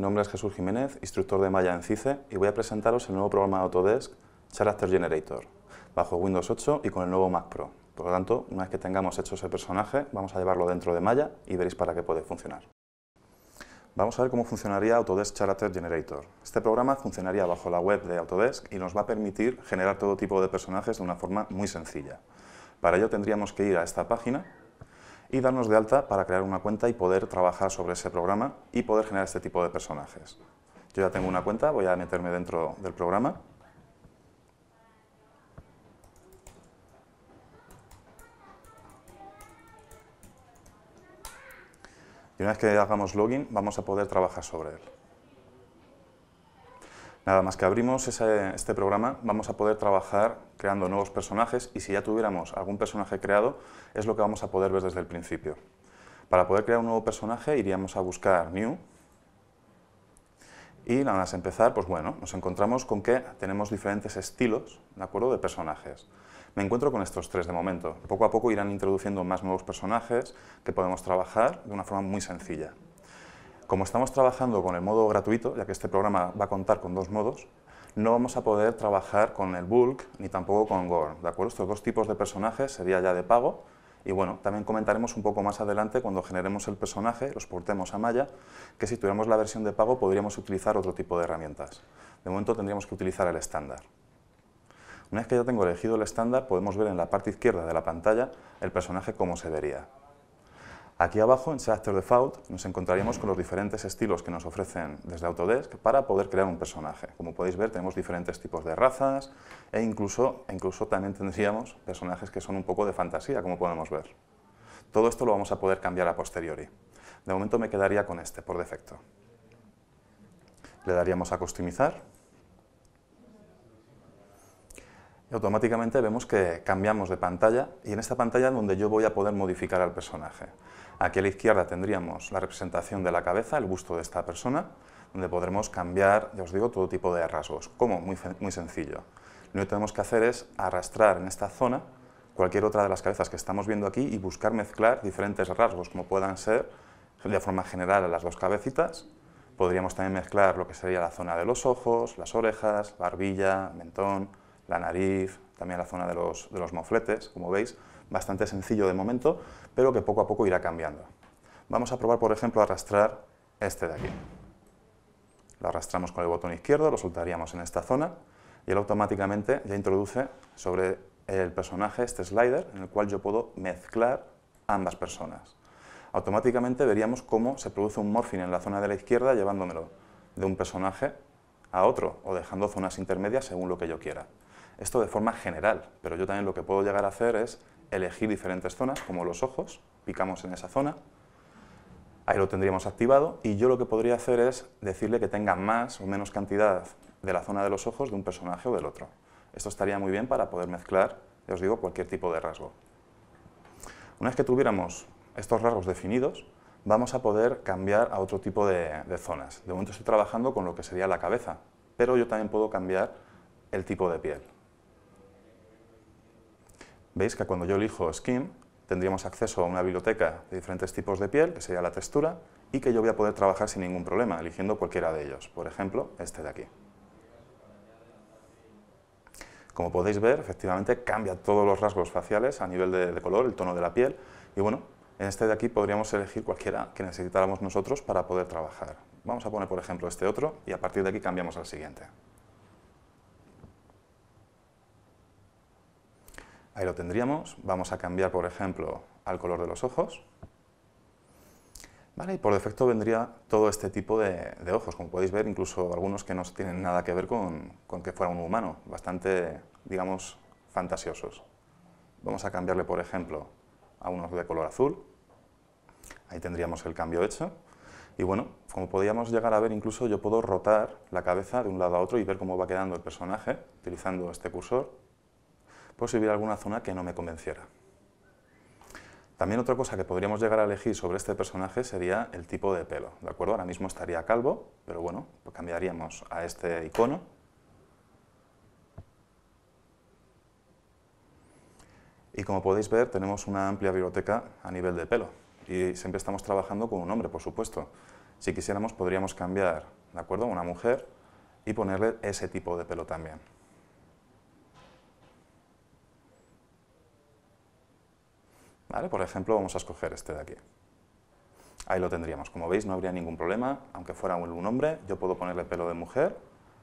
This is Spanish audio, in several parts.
mi nombre es Jesús Jiménez, instructor de Maya en CICE y voy a presentaros el nuevo programa de Autodesk Character Generator, bajo Windows 8 y con el nuevo Mac Pro. Por lo tanto, una vez que tengamos hecho ese personaje, vamos a llevarlo dentro de Maya y veréis para qué puede funcionar. Vamos a ver cómo funcionaría Autodesk Character Generator. Este programa funcionaría bajo la web de Autodesk y nos va a permitir generar todo tipo de personajes de una forma muy sencilla. Para ello tendríamos que ir a esta página y darnos de alta para crear una cuenta y poder trabajar sobre ese programa y poder generar este tipo de personajes. Yo ya tengo una cuenta, voy a meterme dentro del programa. Y una vez que hagamos login, vamos a poder trabajar sobre él. Nada más que abrimos este programa vamos a poder trabajar creando nuevos personajes y si ya tuviéramos algún personaje creado es lo que vamos a poder ver desde el principio. Para poder crear un nuevo personaje iríamos a buscar New y nada más empezar, pues bueno, nos encontramos con que tenemos diferentes estilos ¿de, acuerdo? de personajes. Me encuentro con estos tres de momento. Poco a poco irán introduciendo más nuevos personajes que podemos trabajar de una forma muy sencilla. Como estamos trabajando con el modo gratuito, ya que este programa va a contar con dos modos, no vamos a poder trabajar con el bulk ni tampoco con gore, ¿de acuerdo? Estos dos tipos de personajes sería ya de pago y bueno, también comentaremos un poco más adelante cuando generemos el personaje, los portemos a Maya, que si tuviéramos la versión de pago podríamos utilizar otro tipo de herramientas. De momento tendríamos que utilizar el estándar. Una vez que ya tengo elegido el estándar, podemos ver en la parte izquierda de la pantalla el personaje como se vería. Aquí abajo, en de Default, nos encontraríamos con los diferentes estilos que nos ofrecen desde Autodesk para poder crear un personaje. Como podéis ver, tenemos diferentes tipos de razas e incluso, e incluso también tendríamos personajes que son un poco de fantasía, como podemos ver. Todo esto lo vamos a poder cambiar a posteriori. De momento me quedaría con este, por defecto. Le daríamos a customizar y automáticamente vemos que cambiamos de pantalla y en esta pantalla donde yo voy a poder modificar al personaje. Aquí a la izquierda tendríamos la representación de la cabeza, el busto de esta persona, donde podremos cambiar, ya os digo, todo tipo de rasgos. ¿Cómo? Muy, muy sencillo. Lo que tenemos que hacer es arrastrar en esta zona cualquier otra de las cabezas que estamos viendo aquí y buscar mezclar diferentes rasgos, como puedan ser de forma general las dos cabecitas, podríamos también mezclar lo que sería la zona de los ojos, las orejas, barbilla, mentón, la nariz, también la zona de los, mofletes, como veis, bastante sencillo de momento, pero que poco a poco irá cambiando. Vamos a probar, por ejemplo, arrastrar este de aquí. Lo arrastramos con el botón izquierdo, lo soltaríamos en esta zona y él automáticamente ya introduce sobre el personaje este slider en el cual yo puedo mezclar ambas personas. Automáticamente veríamos cómo se produce un morphing en la zona de la izquierda llevándomelo de un personaje a otro o dejando zonas intermedias según lo que yo quiera. Esto de forma general, pero yo también lo que puedo llegar a hacer es elegir diferentes zonas, como los ojos, picamos en esa zona, ahí lo tendríamos activado, y yo lo que podría hacer es decirle que tenga más o menos cantidad de la zona de los ojos de un personaje o del otro. Esto estaría muy bien para poder mezclar, ya os digo, cualquier tipo de rasgo. Una vez que tuviéramos estos rasgos definidos, vamos a poder cambiar a otro tipo de, de, zonas. De momento estoy trabajando con lo que sería la cabeza, pero yo también puedo cambiar el tipo de piel veis que cuando yo elijo Skin, tendríamos acceso a una biblioteca de diferentes tipos de piel, que sería la textura, y que yo voy a poder trabajar sin ningún problema, eligiendo cualquiera de ellos, por ejemplo, este de aquí. Como podéis ver, efectivamente cambia todos los rasgos faciales a nivel de, color, el tono de la piel, y bueno, en este de aquí podríamos elegir cualquiera que necesitáramos nosotros para poder trabajar. Vamos a poner, por ejemplo, este otro, y a partir de aquí cambiamos al siguiente. Ahí lo tendríamos. Vamos a cambiar, por ejemplo, al color de los ojos. Vale, y por defecto vendría todo este tipo de, ojos, como podéis ver, incluso algunos que no tienen nada que ver con, con que fuera un humano, bastante, digamos, fantasiosos. Vamos a cambiarle, por ejemplo, a unos de color azul. Ahí tendríamos el cambio hecho. Y bueno, como podíamos llegar a ver, incluso yo puedo rotar la cabeza de un lado a otro y ver cómo va quedando el personaje utilizando este cursor pues hubiera alguna zona que no me convenciera. También otra cosa que podríamos llegar a elegir sobre este personaje sería el tipo de pelo, ¿de acuerdo? Ahora mismo estaría calvo, pero bueno, pues cambiaríamos a este icono. Y como podéis ver, tenemos una amplia biblioteca a nivel de pelo. Y siempre estamos trabajando con un hombre, por supuesto. Si quisiéramos, podríamos cambiar, ¿de acuerdo?, una mujer y ponerle ese tipo de pelo también. Por ejemplo, vamos a escoger este de aquí. Ahí lo tendríamos. Como veis, no habría ningún problema. Aunque fuera un hombre, yo puedo ponerle pelo de mujer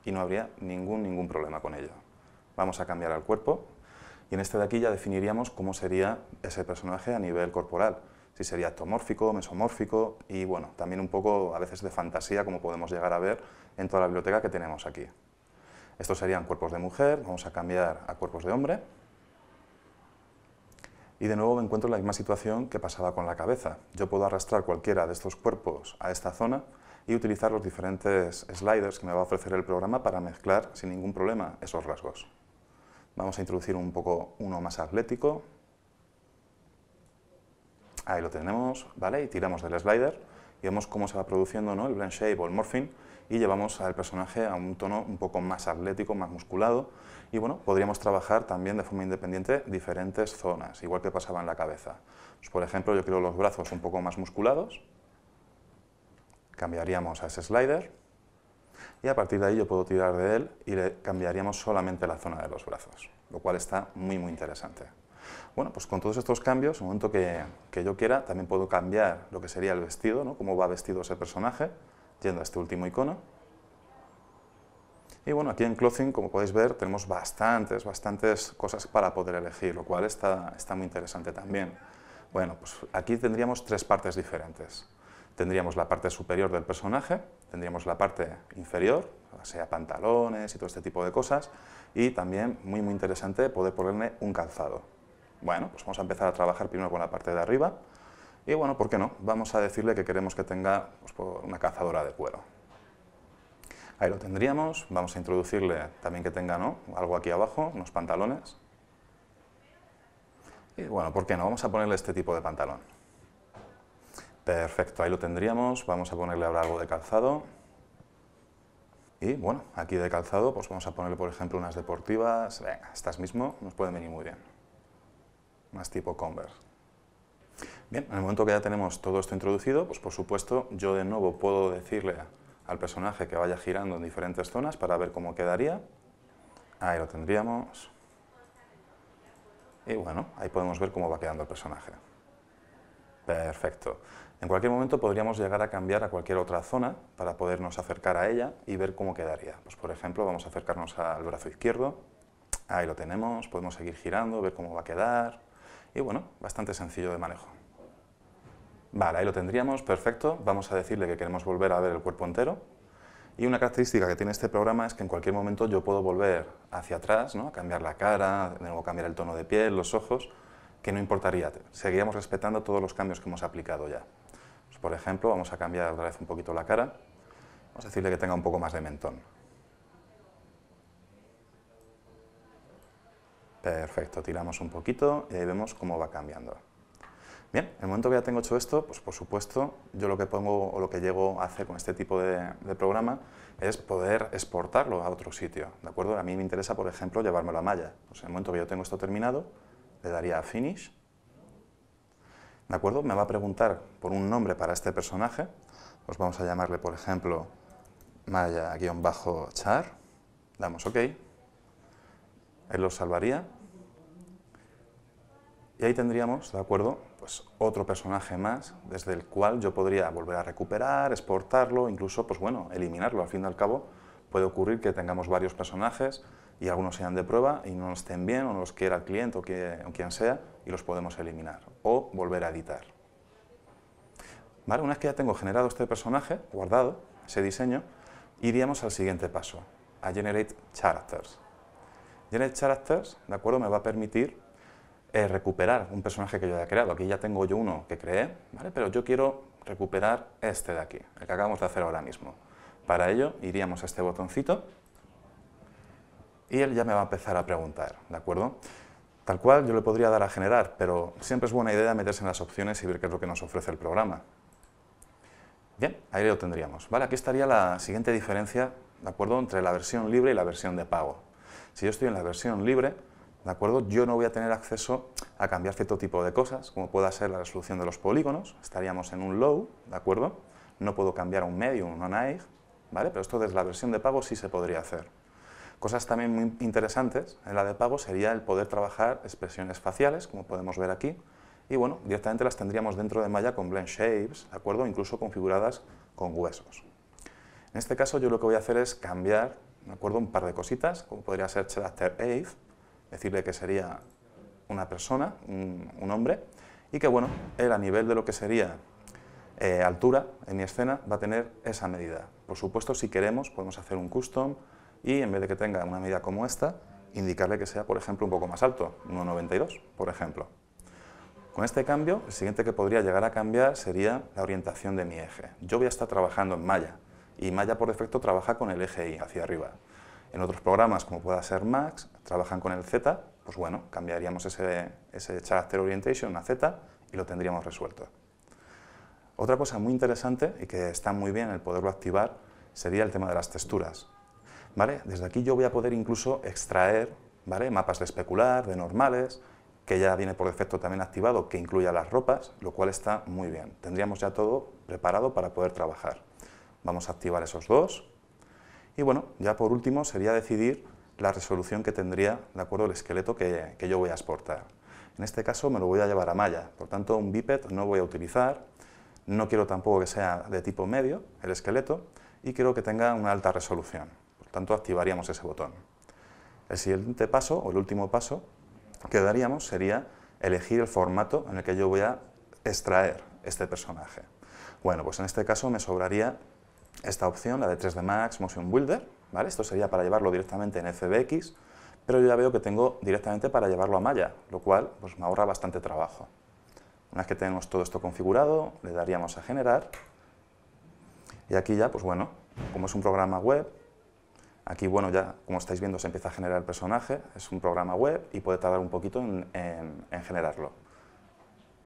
y no habría ningún, ningún problema con ello. Vamos a cambiar al cuerpo. Y en este de aquí ya definiríamos cómo sería ese personaje a nivel corporal. Si sería ectomórfico, mesomórfico y, bueno, también un poco a veces de fantasía, como podemos llegar a ver en toda la biblioteca que tenemos aquí. Estos serían cuerpos de mujer. Vamos a cambiar a cuerpos de hombre. Y de nuevo me encuentro en la misma situación que pasaba con la cabeza. Yo puedo arrastrar cualquiera de estos cuerpos a esta zona y utilizar los diferentes sliders que me va a ofrecer el programa para mezclar sin ningún problema esos rasgos. Vamos a introducir un poco uno más atlético. Ahí lo tenemos, ¿vale? Y tiramos del slider y vemos cómo se va produciendo ¿no? el blend shape o el morphing y llevamos al personaje a un tono un poco más atlético, más musculado y bueno, podríamos trabajar también de forma independiente diferentes zonas, igual que pasaba en la cabeza. Pues, por ejemplo, yo quiero los brazos un poco más musculados, cambiaríamos a ese slider y a partir de ahí yo puedo tirar de él y le cambiaríamos solamente la zona de los brazos, lo cual está muy muy interesante. Bueno, pues con todos estos cambios, en el momento que, yo quiera, también puedo cambiar lo que sería el vestido, ¿no? cómo va vestido ese personaje, yendo a este último icono. Y bueno, aquí en Clothing, como podéis ver, tenemos bastantes, bastantes cosas para poder elegir, lo cual está, muy interesante también. Bueno, pues aquí tendríamos tres partes diferentes. Tendríamos la parte superior del personaje, tendríamos la parte inferior, sea pantalones y todo este tipo de cosas, y también, muy muy interesante, poder ponerle un calzado. Bueno, pues vamos a empezar a trabajar primero con la parte de arriba, y bueno, ¿por qué no? Vamos a decirle que queremos que tenga pues, una cazadora de cuero. Ahí lo tendríamos, vamos a introducirle también que tenga algo aquí abajo, unos pantalones. Y bueno, ¿por qué no? Vamos a ponerle este tipo de pantalón. Perfecto, ahí lo tendríamos, vamos a ponerle ahora algo de calzado. Y bueno, aquí de calzado pues vamos a ponerle por ejemplo unas deportivas, venga, estas mismo nos pueden venir muy bien. Más tipo Converse. Bien, en el momento que ya tenemos todo esto introducido, pues por supuesto yo de nuevo puedo decirle al personaje que vaya girando en diferentes zonas para ver cómo quedaría. Ahí lo tendríamos. Y bueno, ahí podemos ver cómo va quedando el personaje. Perfecto. En cualquier momento podríamos llegar a cambiar a cualquier otra zona para podernos acercar a ella y ver cómo quedaría. Pues por ejemplo, vamos a acercarnos al brazo izquierdo. Ahí lo tenemos, podemos seguir girando, ver cómo va a quedar. Y bueno, bastante sencillo de manejo. Vale, ahí lo tendríamos, perfecto. Vamos a decirle que queremos volver a ver el cuerpo entero. Y una característica que tiene este programa es que en cualquier momento yo puedo volver hacia atrás, ¿no? a cambiar la cara, de nuevo cambiar el tono de piel, los ojos, que no importaría. Seguiríamos respetando todos los cambios que hemos aplicado ya. Pues, por ejemplo, vamos a cambiar otra vez un poquito la cara. Vamos a decirle que tenga un poco más de mentón. Perfecto, tiramos un poquito y ahí vemos cómo va cambiando. Bien, en el momento que ya tengo hecho esto, pues por supuesto, yo lo que pongo o lo que llego a hacer con este tipo de, programa es poder exportarlo a otro sitio, ¿de acuerdo? A mí me interesa, por ejemplo, llevármelo a malla. Pues en el momento que yo tengo esto terminado, le daría a Finish, ¿de acuerdo? Me va a preguntar por un nombre para este personaje, pues vamos a llamarle, por ejemplo, malla-char, damos OK, él lo salvaría, y ahí tendríamos, ¿de acuerdo?, pues, otro personaje más desde el cual yo podría volver a recuperar, exportarlo, incluso, pues bueno, eliminarlo. Al fin y al cabo, puede ocurrir que tengamos varios personajes y algunos sean de prueba y no estén bien o no los quiera el cliente o, quien sea y los podemos eliminar o volver a editar. ¿Vale? Una vez que ya tengo generado este personaje, guardado, ese diseño, iríamos al siguiente paso, a Generate Characters. Generate Characters, ¿de acuerdo? Me va a permitir eh, recuperar un personaje que yo haya creado. Aquí ya tengo yo uno que creé, ¿vale? pero yo quiero recuperar este de aquí, el que acabamos de hacer ahora mismo. Para ello iríamos a este botoncito y él ya me va a empezar a preguntar, ¿de acuerdo? Tal cual yo le podría dar a generar, pero siempre es buena idea meterse en las opciones y ver qué es lo que nos ofrece el programa. Bien, ahí lo tendríamos. Vale, aquí estaría la siguiente diferencia, ¿de acuerdo? Entre la versión libre y la versión de pago. Si yo estoy en la versión libre, ¿de acuerdo? Yo no voy a tener acceso a cambiar cierto tipo de cosas, como pueda ser la resolución de los polígonos, estaríamos en un low, ¿de acuerdo? No puedo cambiar a un medium, un high, ¿vale? Pero esto desde la versión de pago sí se podría hacer. Cosas también muy interesantes en la de pago sería el poder trabajar expresiones faciales, como podemos ver aquí, y bueno, directamente las tendríamos dentro de malla con blend shapes, ¿de acuerdo? Incluso configuradas con huesos. En este caso yo lo que voy a hacer es cambiar, ¿de acuerdo? Un par de cositas, como podría ser Character Ave, decirle que sería una persona, un, hombre, y que bueno, él a nivel de lo que sería eh, altura en mi escena va a tener esa medida. Por supuesto, si queremos, podemos hacer un custom y en vez de que tenga una medida como esta, indicarle que sea, por ejemplo, un poco más alto, 1,92, por ejemplo. Con este cambio, el siguiente que podría llegar a cambiar sería la orientación de mi eje. Yo voy a estar trabajando en malla, y malla por defecto trabaja con el eje Y hacia arriba. En otros programas, como pueda ser Max, trabajan con el Z, pues bueno, cambiaríamos ese, ese character orientation a Z y lo tendríamos resuelto. Otra cosa muy interesante y que está muy bien el poderlo activar sería el tema de las texturas. ¿Vale? Desde aquí yo voy a poder incluso extraer mapas de especular, de normales, que ya viene por defecto también activado, que incluya las ropas, lo cual está muy bien. Tendríamos ya todo preparado para poder trabajar. Vamos a activar esos dos. Y bueno, ya por último sería decidir la resolución que tendría de acuerdo al esqueleto que, yo voy a exportar. En este caso me lo voy a llevar a malla, por tanto un biped no voy a utilizar, no quiero tampoco que sea de tipo medio el esqueleto y quiero que tenga una alta resolución, por tanto activaríamos ese botón. El siguiente paso, o el último paso, que daríamos sería elegir el formato en el que yo voy a extraer este personaje. Bueno, pues en este caso me sobraría esta opción, la de 3D Max Motion Builder, ¿vale? Esto sería para llevarlo directamente en FBX, pero yo ya veo que tengo directamente para llevarlo a Maya, lo cual pues, me ahorra bastante trabajo. Una vez que tenemos todo esto configurado, le daríamos a generar, y aquí ya, pues bueno, como es un programa web, aquí, bueno, ya, como estáis viendo, se empieza a generar el personaje, es un programa web y puede tardar un poquito en, en generarlo.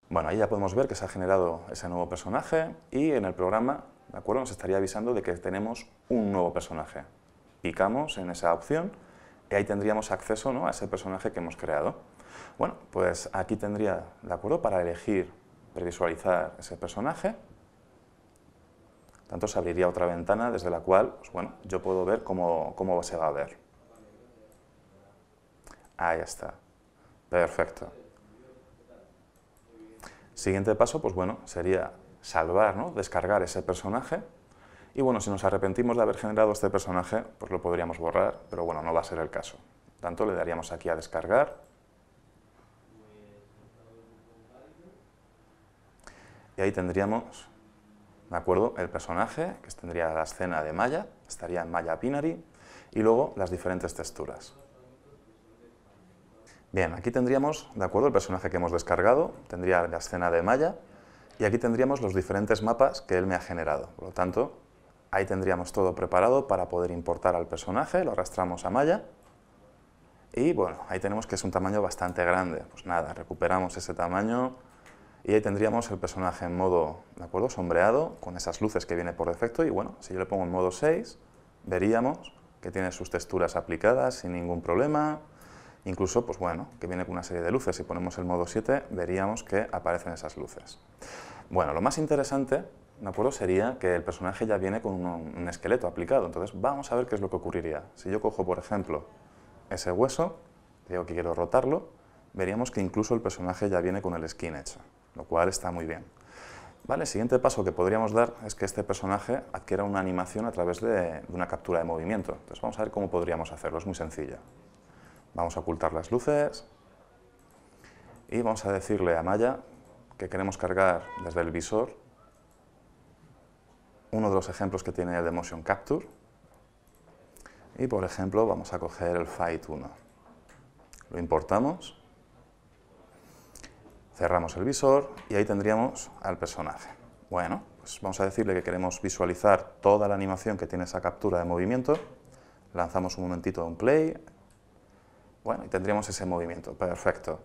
Bueno, ahí ya podemos ver que se ha generado ese nuevo personaje y en el programa acuerdo? Nos estaría avisando de que tenemos un nuevo personaje. Picamos en esa opción y ahí tendríamos acceso ¿no? a ese personaje que hemos creado. Bueno, pues aquí tendría, ¿de acuerdo? Para elegir, previsualizar ese personaje, tanto se abriría otra ventana desde la cual, pues bueno, yo puedo ver cómo, cómo se va a ver. Ahí está. Perfecto. Siguiente paso, pues bueno, sería salvar, descargar ese personaje. Y bueno, si nos arrepentimos de haber generado este personaje, pues lo podríamos borrar, pero bueno, no va a ser el caso. Tanto le daríamos aquí a descargar. Y ahí tendríamos, ¿de acuerdo? El personaje, que tendría la escena de Maya, estaría en Maya Pinari, y luego las diferentes texturas. Bien, aquí tendríamos, ¿de acuerdo? El personaje que hemos descargado, tendría la escena de Maya, y aquí tendríamos los diferentes mapas que él me ha generado. Por lo tanto, ahí tendríamos todo preparado para poder importar al personaje, lo arrastramos a malla. Y bueno, ahí tenemos que es un tamaño bastante grande. Pues nada, recuperamos ese tamaño y ahí tendríamos el personaje en modo, ¿de acuerdo? Sombreado, con esas luces que viene por defecto. Y bueno, si yo le pongo en modo 6, veríamos que tiene sus texturas aplicadas sin ningún problema. Incluso, pues bueno, que viene con una serie de luces. Si ponemos el modo 7, veríamos que aparecen esas luces. Bueno, lo más interesante, me acuerdo? Sería que el personaje ya viene con un, esqueleto aplicado. Entonces, vamos a ver qué es lo que ocurriría. Si yo cojo, por ejemplo, ese hueso, digo que quiero rotarlo, veríamos que incluso el personaje ya viene con el skin hecho, lo cual está muy bien. Vale, el siguiente paso que podríamos dar es que este personaje adquiera una animación a través de, de una captura de movimiento. Entonces vamos a ver cómo podríamos hacerlo, es muy sencillo. Vamos a ocultar las luces y vamos a decirle a Maya que queremos cargar desde el visor, uno de los ejemplos que tiene el de Motion Capture, y por ejemplo vamos a coger el Fight 1. Lo importamos, cerramos el visor y ahí tendríamos al personaje. Bueno, pues vamos a decirle que queremos visualizar toda la animación que tiene esa captura de movimiento, lanzamos un momentito un play, bueno, y tendríamos ese movimiento, perfecto.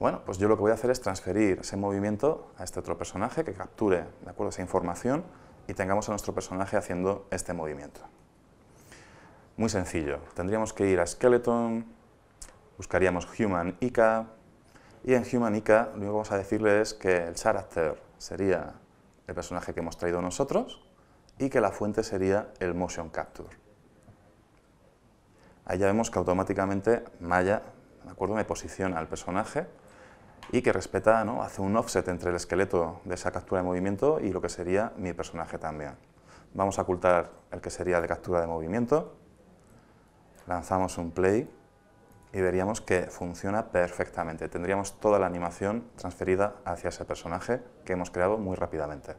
Bueno, pues yo lo que voy a hacer es transferir ese movimiento a este otro personaje que capture ¿de acuerdo? esa información y tengamos a nuestro personaje haciendo este movimiento. Muy sencillo, tendríamos que ir a Skeleton, buscaríamos Human ICA y en Human ICA lo que vamos a decirle es que el character sería el personaje que hemos traído nosotros y que la fuente sería el motion capture. Ahí ya vemos que automáticamente Maya acuerdo? me posiciona al personaje y que respeta, ¿no? hace un offset entre el esqueleto de esa captura de movimiento y lo que sería mi personaje también. Vamos a ocultar el que sería de captura de movimiento, lanzamos un play y veríamos que funciona perfectamente. Tendríamos toda la animación transferida hacia ese personaje que hemos creado muy rápidamente.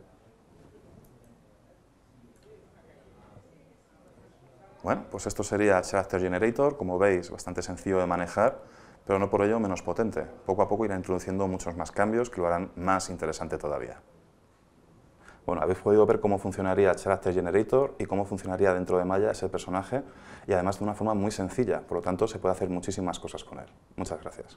Bueno, pues esto sería Character Generator, como veis, bastante sencillo de manejar, pero no por ello menos potente. Poco a poco irá introduciendo muchos más cambios que lo harán más interesante todavía. Bueno, habéis podido ver cómo funcionaría Character Generator y cómo funcionaría dentro de Maya ese personaje y además de una forma muy sencilla, por lo tanto se puede hacer muchísimas cosas con él. Muchas gracias.